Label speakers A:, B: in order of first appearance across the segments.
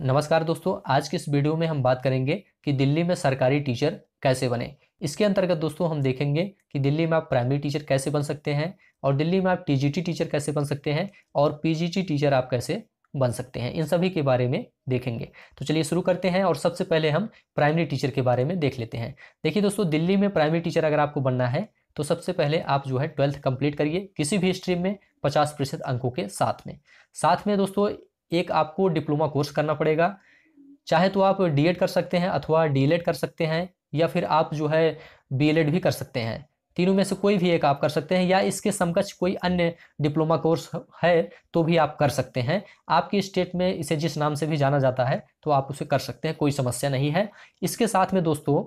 A: नमस्कार दोस्तों आज के इस वीडियो में हम बात करेंगे कि दिल्ली में सरकारी टीचर कैसे बने इसके अंतर्गत दोस्तों हम देखेंगे कि दिल्ली में आप प्राइमरी टीचर कैसे बन सकते हैं और दिल्ली में आप टीजीटी टीचर कैसे बन सकते हैं और पीजीटी टीचर आप कैसे बन सकते हैं इन सभी के बारे में देखेंगे तो चलिए शुरू करते हैं और सबसे पहले हम प्राइमरी टीचर के बारे में देख लेते हैं देखिए दोस्तों दिल्ली में प्राइमरी टीचर अगर आपको बनना है तो सबसे पहले आप जो है ट्वेल्थ कंप्लीट करिए किसी भी स्ट्रीम में पचास प्रतिशत अंकों के साथ में साथ में दोस्तों एक आपको डिप्लोमा कोर्स करना पड़ेगा चाहे तो आप डी कर सकते हैं अथवा डी कर सकते हैं या फिर आप जो है बी भी कर सकते हैं तीनों में से कोई भी एक आप कर सकते हैं या इसके समकक्ष कोई अन्य डिप्लोमा कोर्स है तो भी आप कर सकते हैं आपकी स्टेट में इसे जिस नाम से भी जाना जाता है तो आप उसे कर सकते हैं कोई समस्या नहीं है इसके साथ में दोस्तों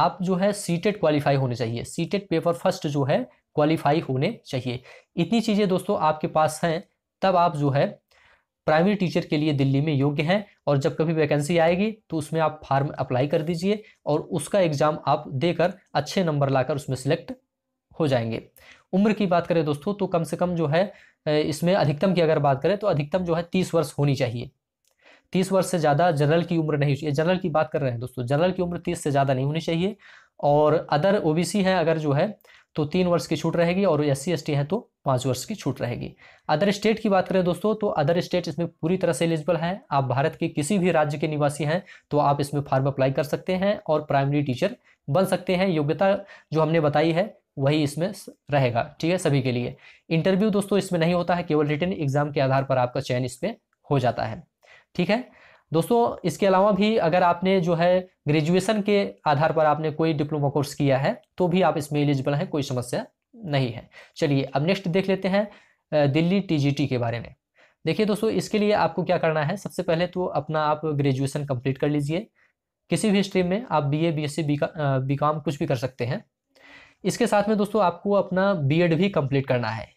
A: आप जो है सीटेट क्वालिफाई होने चाहिए सीटेट पेपर फर्स्ट जो है क्वालिफाई होने चाहिए इतनी चीज़ें दोस्तों आपके पास हैं तब आप जो है प्राइमरी टीचर के लिए दिल्ली में योग्य हैं और जब कभी वैकेंसी आएगी तो उसमें आप फार्म अप्लाई कर दीजिए और उसका एग्ज़ाम आप देकर अच्छे नंबर लाकर उसमें सिलेक्ट हो जाएंगे उम्र की बात करें दोस्तों तो कम से कम जो है इसमें अधिकतम की अगर बात करें तो अधिकतम जो है तीस वर्ष होनी चाहिए तीस वर्ष से ज़्यादा जनरल की उम्र नहीं चाहिए जनरल की बात कर रहे हैं दोस्तों जनरल की उम्र तीस से ज़्यादा नहीं होनी चाहिए और अदर ओबीसी है अगर जो है तो तीन वर्ष की छूट रहेगी और एस सी एस टी है तो पाँच वर्ष की छूट रहेगी अदर स्टेट की बात करें दोस्तों तो अदर स्टेट इसमें पूरी तरह से एलिजिबल हैं आप भारत के किसी भी राज्य के निवासी हैं तो आप इसमें फॉर्म अप्लाई कर सकते हैं और प्राइमरी टीचर बन सकते हैं योग्यता जो हमने बताई है वही इसमें रहेगा ठीक है सभी के लिए इंटरव्यू दोस्तों इसमें नहीं होता है केवल रिटर्न एग्जाम के आधार पर आपका चयन इसमें हो जाता है ठीक है दोस्तों इसके अलावा भी अगर आपने जो है ग्रेजुएशन के आधार पर आपने कोई डिप्लोमा कोर्स किया है तो भी आप इसमें एलिजिबल हैं कोई समस्या नहीं है चलिए अब नेक्स्ट देख लेते हैं दिल्ली टीजीटी के बारे में देखिए दोस्तों इसके लिए आपको क्या करना है सबसे पहले तो अपना आप ग्रेजुएशन कंप्लीट कर लीजिए किसी भी स्ट्रीम में आप बीए बीएससी बीकॉम कुछ भी कर सकते हैं इसके साथ में दोस्तों आपको अपना बीएड भी कंप्लीट करना है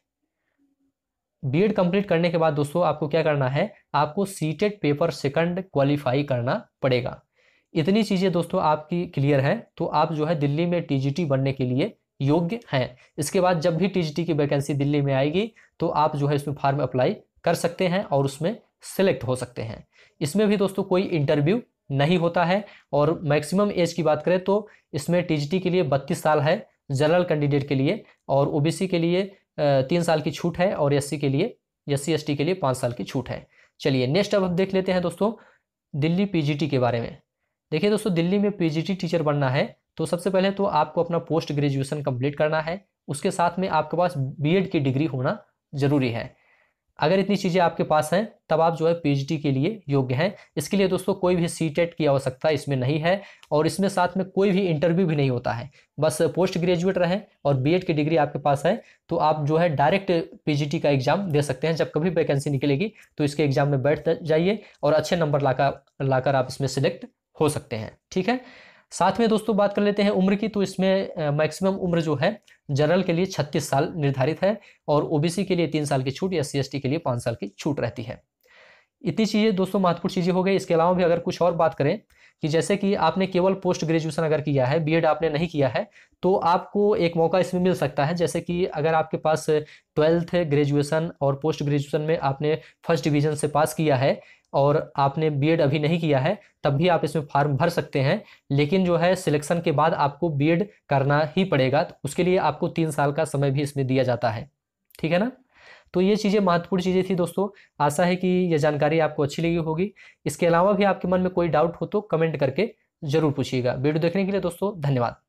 A: बीएड कंप्लीट करने के बाद दोस्तों आपको क्या करना है आपको सीटेड पेपर सेकंड क्वालिफाई करना पड़ेगा इतनी चीज़ें दोस्तों आपकी क्लियर है तो आप जो है दिल्ली में टीजीटी बनने के लिए योग्य हैं इसके बाद जब भी टी की वैकेंसी दिल्ली में आएगी तो आप जो है इसमें फार्म अप्लाई कर सकते हैं और उसमें सेलेक्ट हो सकते हैं इसमें भी दोस्तों कोई इंटरव्यू नहीं होता है और मैक्सिमम एज की बात करें तो इसमें टीजीटी के लिए बत्तीस साल है जनरल कैंडिडेट के लिए और ओबीसी के लिए तीन साल की छूट है और एस के लिए एस सी के लिए पाँच साल की छूट है चलिए नेक्स्ट अब हम देख लेते हैं दोस्तों दिल्ली पीजीटी के बारे में देखिए दोस्तों दिल्ली में पीजीटी टीचर बनना है तो सबसे पहले तो आपको अपना पोस्ट ग्रेजुएशन कंप्लीट करना है उसके साथ में आपके पास बीएड की डिग्री होना ज़रूरी है अगर इतनी चीज़ें आपके पास हैं तब आप जो है पीएचडी के लिए योग्य हैं इसके लिए दोस्तों कोई भी सी टेट e की आवश्यकता इसमें नहीं है और इसमें साथ में कोई भी इंटरव्यू भी नहीं होता है बस पोस्ट ग्रेजुएट रहें और बीएड की डिग्री आपके पास है तो आप जो है डायरेक्ट पीजीटी का एग्ज़ाम दे सकते हैं जब कभी वैकेंसी निकलेगी तो इसके एग्ज़ाम में बैठ जाइए और अच्छे नंबर लाकर लाकर आप इसमें सिलेक्ट हो सकते हैं ठीक है साथ में दोस्तों बात कर लेते हैं उम्र की तो इसमें मैक्सिमम उम्र जो है जनरल के लिए 36 साल निर्धारित है और ओबीसी के लिए तीन साल की छूट या सी के लिए पाँच साल की छूट रहती है इतनी चीज़ें दोस्तों महत्वपूर्ण चीज़ें हो गई इसके अलावा भी अगर कुछ और बात करें कि जैसे कि आपने केवल पोस्ट ग्रेजुएशन अगर किया है बीएड आपने नहीं किया है तो आपको एक मौका इसमें मिल सकता है जैसे कि अगर आपके पास ट्वेल्थ ग्रेजुएशन और पोस्ट ग्रेजुएशन में आपने फर्स्ट डिवीजन से पास किया है और आपने बीएड अभी नहीं किया है तब भी आप इसमें फॉर्म भर सकते हैं लेकिन जो है सिलेक्शन के बाद आपको बीएड करना ही पड़ेगा तो उसके लिए आपको तीन साल का समय भी इसमें दिया जाता है ठीक है ना तो ये चीज़ें महत्वपूर्ण चीज़ें थी दोस्तों आशा है कि यह जानकारी आपको अच्छी लगी होगी इसके अलावा भी आपके मन में कोई डाउट हो तो कमेंट करके जरूर पूछिएगा वीडियो देखने के लिए दोस्तों धन्यवाद